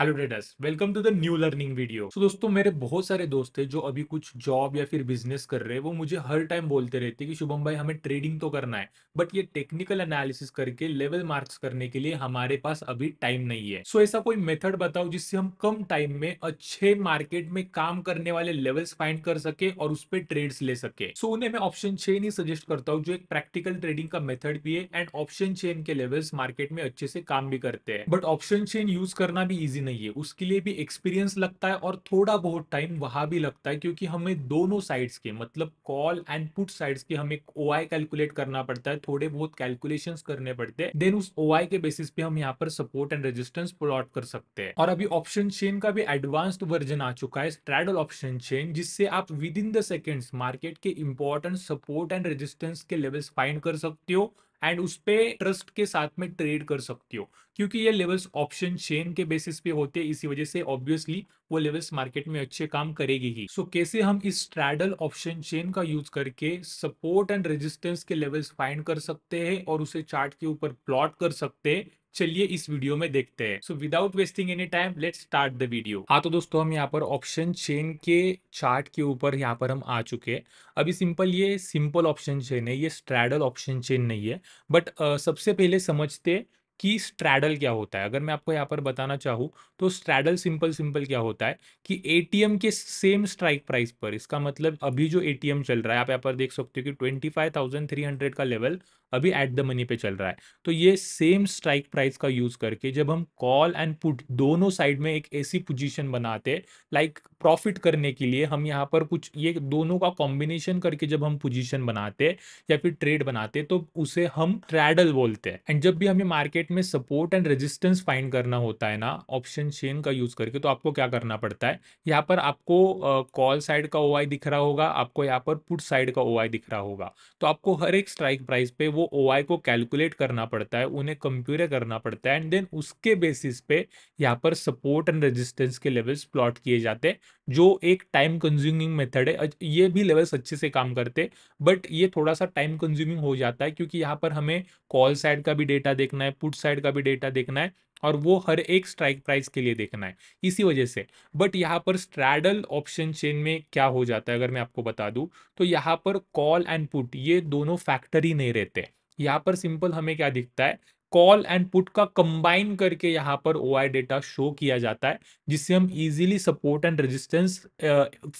Hello traders welcome to the new learning video so दोस्तों मेरे बहुत सारे दोस्त हैं जो अभी कुछ जॉब या फिर बिजनेस कर रहे हैं वो मुझे हर टाइम बोलते रहते हैं कि शुभम भाई हमें ट्रेडिंग तो करना है बट ये टेक्निकल एनालिसिस करके लेवल मार्क्स करने के लिए हमारे पास अभी टाइम नहीं है सो so, ऐसा कोई मेथड बताओ जिससे हम कम टाइम में अच्छे मार्केट में काम करने वाले लेवल्स फाइंड कर सके और उस पर ट्रेड्स ले सके सो so, उन्हें मैं ऑप्शन चेन ही सजेस्ट करता हूँ जो एक प्रैक्टिकल ट्रेडिंग का मेथड भी है एंड ऑप्शन चेन के लेवल्स मार्केट में अच्छे से काम भी करते हैं बट ऑप्शन चेन यूज करना भी ईजी नहीं है उसके लिए भी एक्सपीरियंस लगता है और थोड़ा बहुत टाइम वहां भी लगता है क्योंकि हमें दोनों साइड्स के मतलब कॉल एंड पुट साइड्स के हमें ओ कैलकुलेट करना पड़ता है थोड़े बहुत कैलकुलेशन करने पड़ते हैं देन उस ओ के बेसिस पे हम यहाँ पर सपोर्ट एंड रेजिस्टेंस प्लॉट कर सकते हैं और अभी ऑप्शन चेन का भी एडवांस्ड वर्जन आ चुका है स्ट्रेडल ऑप्शन चेन जिससे आप within the seconds market के इंपॉर्टेंट सपोर्ट एंड रेजिस्टेंस के लेवल्स फाइंड कर सकते हो एंड उस पर ट्रस्ट के साथ में ट्रेड कर सकती हो क्योंकि ये लेवल्स ऑप्शन चेन के बेसिस पे होते हैं इसी वजह से ऑब्वियसली वो लेवल्स मार्केट में अच्छे काम करेगी ही सो so, कैसे हम इस स्ट्रैडल ऑप्शन चेन का यूज करके सपोर्ट एंड रेजिस्टेंस के लेवल्स फाइंड कर सकते हैं और उसे चार्ट के ऊपर प्लॉट कर सकते हैं चलिए इस वीडियो में देखते हैं so without wasting any time let start the video हाँ तो दोस्तों हम यहाँ पर ऑप्शन चेन के चार्ट के ऊपर यहाँ पर हम आ चुके हैं अभी सिंपल ये सिंपल ऑप्शन चेन है ये स्ट्रैडल ऑप्शन चेन नहीं है बट सबसे पहले समझते कि स्ट्रैडल क्या होता है अगर मैं आपको यहाँ पर बताना चाहूँ तो स्ट्रैडल सिंपल सिंपल क्या होता है कि ए के सेम स्ट्राइक प्राइस पर इसका मतलब अभी जो ए चल रहा है आप यहाँ पर देख सकते हो कि twenty five thousand three hundred का लेवल अभी एट द मनी पे चल रहा है तो ये सेम स्ट्राइक प्राइस का यूज़ करके जब हम कॉल एंड पुट दोनों साइड में एक ऐसी पोजीशन बनाते लाइक प्रॉफिट करने के लिए हम यहाँ पर कुछ ये दोनों का कॉम्बिनेशन करके जब हम पोजीशन बनाते या फिर ट्रेड बनाते हैं तो उसे हम ट्रैडल बोलते हैं एंड जब भी हमें मार्केट मार्केट में सपोर्ट एंड रेजिस्टेंस फाइंड करना होता है ना ऑप्शन चेन का यूज़ करके तो आपको क्या करना पड़ता है यहाँ पर आपको कॉल uh, साइड का ओ दिख रहा होगा आपको यहाँ पर पुट साइड का ओ दिख रहा होगा तो आपको हर एक स्ट्राइक प्राइस पे वो ओ को कैलकुलेट करना पड़ता है उन्हें कंप्यूटर करना पड़ता है एंड देन उसके बेसिस पे यहाँ पर सपोर्ट एंड रजिस्टेंस के लेवल्स प्लॉट किए जाते हैं जो एक टाइम कंज्यूमिंग मेथड है ये भी लेवल्स अच्छे से काम करते बट ये थोड़ा सा टाइम कंज्यूमिंग हो जाता है क्योंकि यहाँ पर हमें कॉल साइड का भी डेटा देखना है पुट साइड का भी डेटा देखना है और वो हर एक स्ट्राइक प्राइस के लिए देखना है इसी वजह से बट यहाँ पर स्ट्रैडल ऑप्शन चेन में क्या हो जाता है अगर मैं आपको बता दूँ तो यहाँ पर कॉल एंड पुट ये दोनों फैक्टर ही नहीं रहते यहाँ पर सिंपल हमें क्या दिखता है कॉल एंड पुट का कंबाइन करके यहाँ पर ओ आई डेटा शो किया जाता है जिससे हम easily support and resistance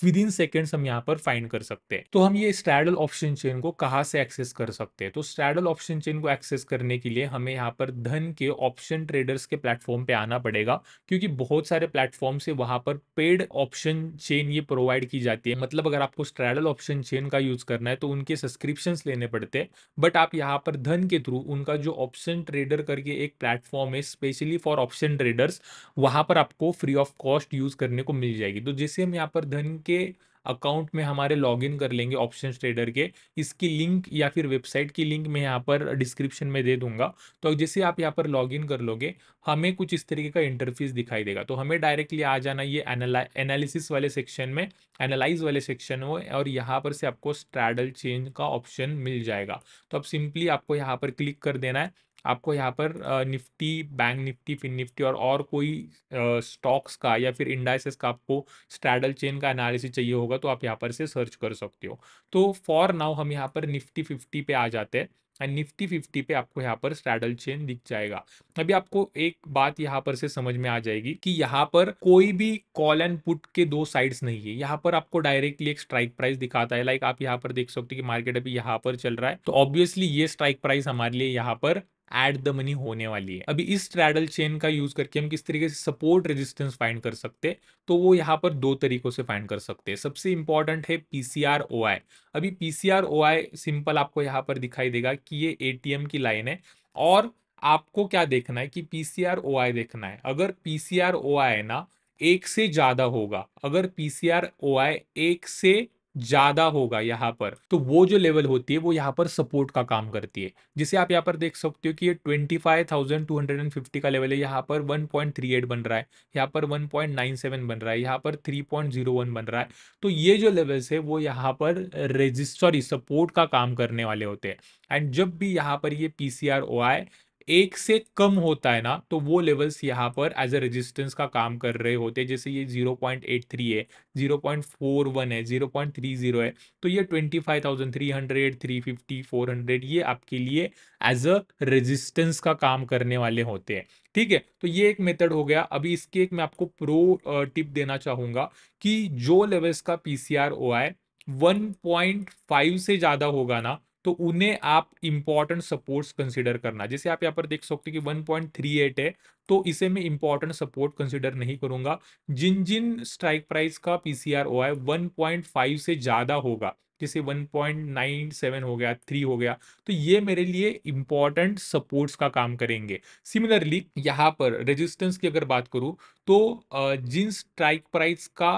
within seconds हम यहाँ पर फाइंड कर सकते हैं तो हम ये स्ट्रैडल ऑप्शन चेन को कहाँ से एक्सेस कर सकते हैं तो स्ट्रैडल ऑप्शन चेन को एक्सेस करने के लिए हमें यहाँ पर धन के ऑप्शन ट्रेडर्स के प्लेटफॉर्म पे आना पड़ेगा क्योंकि बहुत सारे प्लेटफॉर्म से वहाँ पर पेड ऑप्शन चेन ये प्रोवाइड की जाती है मतलब अगर आपको स्ट्रैडल ऑप्शन चेन का यूज करना है तो उनके सब्सक्रिप्शन लेने पड़ते हैं बट आप यहाँ पर धन के थ्रू उनका जो ऑप्शन ट्रेड ट्रेडर करके एक प्लेटफॉर्म है स्पेशली फॉर ऑप्शन ट्रेडर्स वहां पर आपको फ्री ऑफ कॉस्ट यूज़ करने को मिल जाएगी तो जैसे हम यहाँ पर धन के अकाउंट में हमारे लॉगिन कर लेंगे ऑप्शन ट्रेडर के इसकी लिंक या फिर वेबसाइट की लिंक मैं यहाँ पर डिस्क्रिप्शन में दे दूंगा तो जैसे आप यहाँ पर लॉगिन कर लोगे हमें कुछ इस तरीके का इंटरफेस दिखाई देगा तो हमें डायरेक्टली आ जाना ये एनालिसिस वाले सेक्शन में एनालाइज वाले सेक्शन में और यहाँ पर से आपको स्ट्रैडल चेंज का ऑप्शन मिल जाएगा तो अब सिंपली आपको यहाँ पर क्लिक कर देना है आपको यहाँ पर निफ्टी बैंक निफ्टी फिन निफ्टी और और कोई स्टॉक्स का या फिर इंडाइसेस का आपको स्ट्रैडल चेन का एनालिसिस चाहिए होगा तो आप यहाँ पर से सर्च कर सकते हो तो फॉर नाउ हम यहाँ पर निफ्टी फिफ्टी पे आ जाते हैं एंड निफ्टी फिफ्टी पे आपको यहाँ पर स्ट्रैडल चेन दिख जाएगा अभी आपको एक बात यहाँ पर से समझ में आ जाएगी कि यहाँ पर कोई भी कॉल एंड पुट के दो साइड्स नहीं है यहाँ पर आपको डायरेक्टली एक स्ट्राइक प्राइस दिखाता है लाइक आप यहाँ पर देख सकते हो कि मार्केट अभी यहाँ पर चल रहा है तो ऑब्वियसली ये स्ट्राइक प्राइस हमारे लिए यहाँ पर एट द मनी होने वाली है अभी इस ट्रैडल चेन का यूज करके हम किस तरीके से सपोर्ट रेजिस्टेंस फाइंड कर सकते हैं तो वो यहाँ पर दो तरीकों से फाइंड कर सकते हैं सबसे इंपॉर्टेंट है P C R O I अभी P C R O I simple आपको यहाँ पर दिखाई देगा कि ये ए टी एम की लाइन है और आपको क्या देखना है कि पी सी आर ओ आई देखना है अगर पी सी आर ओ आई ना एक से ज्यादा होगा अगर पी सी आर ओ आई एक से ज्यादा होगा यहाँ पर तो वो जो लेवल होती है वो यहाँ पर सपोर्ट का काम करती है जिसे आप यहाँ पर देख सकते हो कि ये 25,250 का लेवल है यहाँ पर 1.38 बन रहा है यहाँ पर 1.97 बन रहा है यहाँ पर 3.01 बन रहा है तो ये जो लेवल्स है वो यहाँ पर रेजिस्ट सॉरी सपोर्ट का काम करने वाले होते हैं एंड जब भी यहाँ पर ये पी सी आर ओ आए एक से कम होता है ना तो वो लेवल्स यहाँ पर एज अ रेजिस्टेंस का काम कर रहे होते हैं जैसे ये 0.83 है 0.41 है 0.30 है तो ये 25,300, 350, 400 ये आपके लिए एज अ रेजिस्टेंस का काम करने वाले होते हैं ठीक है तो ये एक मेथड हो गया अभी इसके एक मैं आपको प्रो टिप देना चाहूंगा कि जो लेवल्स का पीसीआर ओ पॉइंट फाइव से ज़्यादा होगा ना तो उन्हें आप इंपॉर्टेंट सपोर्ट्स कंसीडर करना जैसे आप यहाँ पर देख सकते कि 1.38 है तो इसे मैं इंपॉर्टेंट सपोर्ट कंसीडर नहीं करूंगा जिन जिन स्ट्राइक प्राइस का पीसीआर ओ है 1.5 से ज़्यादा होगा जैसे 1.97 हो गया 3 हो गया तो ये मेरे लिए इंपॉर्टेंट सपोर्ट्स का काम करेंगे सिमिलरली यहाँ पर रेजिस्टेंस की अगर बात करूँ तो जिन स्ट्राइक प्राइस का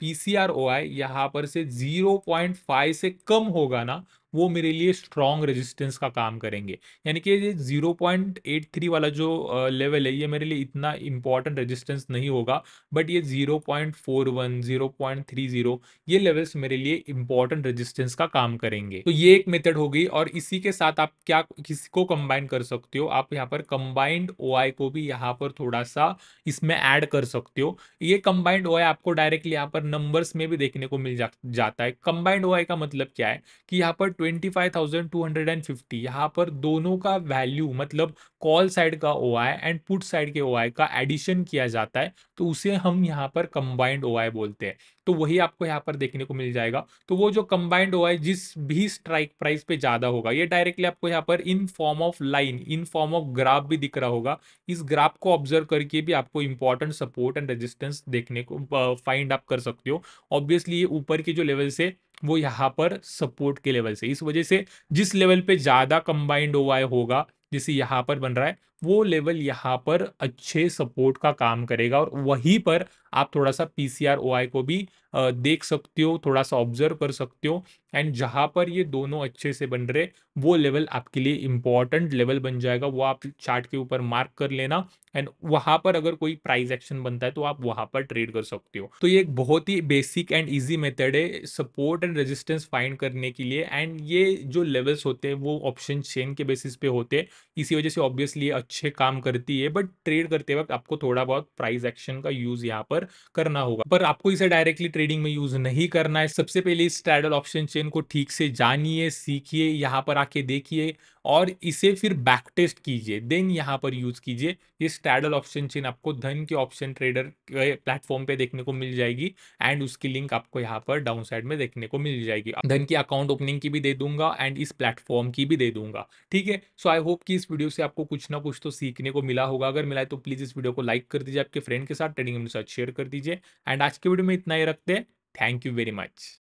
P C R O I यहाँ पर से 0.5 से कम होगा ना वो मेरे लिए स्ट्रॉन्ग रेजिस्टेंस का काम करेंगे यानी कि ये 0.83 वाला जो लेवल है ये मेरे लिए इतना इंपॉर्टेंट रेजिस्टेंस नहीं होगा बट ये 0.41 0.30 ये लेवल्स मेरे लिए इंपॉर्टेंट रेजिस्टेंस का काम करेंगे तो ये एक मेथड होगी और इसी के साथ आप क्या किसी को कंबाइन कर सकते हो आप यहाँ पर कंबाइंड ओ को भी यहाँ पर थोड़ा सा इसमें ऐड कर सकते हो ये कंबाइंड ओ आपको डायरेक्टली यहाँ पर नंबर्स में भी देखने को मिल जा, जाता है कंबाइंड ओ का मतलब क्या है कि यहाँ पर twenty five thousand two hundred and fifty यहाँ पर दोनों का वैल्यू मतलब कॉल साइड का O I and put side के ओ आई का एडिशन किया जाता है तो उसे हम यहाँ पर कंबाइंड ओ आई बोलते हैं तो वही आपको यहाँ पर देखने को मिल जाएगा तो वो जो कंबाइंड ओ आई जिस भी स्ट्राइक प्राइस पे ज़्यादा होगा ये डायरेक्टली आपको यहाँ पर in form of line in form of graph भी दिख रहा होगा इस ग्राफ को ऑब्जर्व करके भी आपको इंपॉर्टेंट सपोर्ट एंड रेजिस्टेंस देखने को फाइंड आप कर सकते हो ऑब्वियसली ये ऊपर के जो लेवल से वो यहाँ पर सपोर्ट के लेवल से इस वजह से जिस लेवल पे ज़्यादा कंबाइंड ओवाई होगा जैसे यहाँ पर बन रहा है वो लेवल यहाँ पर अच्छे सपोर्ट का काम करेगा और वहीं पर आप थोड़ा सा पी सी ओ आई को भी देख सकते हो थोड़ा सा ऑब्जर्व कर सकते हो एंड जहाँ पर ये दोनों अच्छे से बन रहे वो लेवल आपके लिए इम्पॉर्टेंट लेवल बन जाएगा वो आप चार्ट के ऊपर मार्क कर लेना एंड वहाँ पर अगर कोई प्राइस एक्शन बनता है तो आप वहाँ पर ट्रेड कर सकते हो तो ये एक बहुत ही बेसिक एंड ईजी मेथड है सपोर्ट एंड रेजिस्टेंस फाइंड करने के लिए एंड ये जो लेवल्स होते हैं वो ऑप्शन चेन के बेसिस पे होते हैं इसी वजह से ऑब्वियसली ये अच्छे काम करती है बट ट्रेड करते वक्त आपको थोड़ा बहुत प्राइज एक्शन का यूज़ यहाँ पर करना होगा पर आपको इसे डायरेक्टली ट्रेडिंग में यूज नहीं करना है सबसे पहले इस ट्रेडल ऑप्शन चेन को ठीक से जानिए सीखिए यहाँ पर आके देखिए और इसे फिर बैक टेस्ट कीजिए देन यहाँ पर यूज कीजिए ये स्टैडल ऑप्शन चेन आपको धन के ऑप्शन ट्रेडर प्लेटफॉर्म पे देखने को मिल जाएगी एंड उसकी लिंक आपको यहाँ पर डाउन साइड में देखने को मिल जाएगी धन की अकाउंट ओपनिंग की भी दे दूंगा एंड इस प्लेटफॉर्म की भी दे दूंगा ठीक है सो आई होप कि इस वीडियो से आपको कुछ ना कुछ तो सीखने को मिला होगा अगर मिला है तो प्लीज इस वीडियो को लाइक कर दीजिए आपके फ्रेंड के साथ ट्रेडिंग साथ शेयर कर दीजिए एंड आज के वीडियो में इतना ही रखते there. Thank you very much.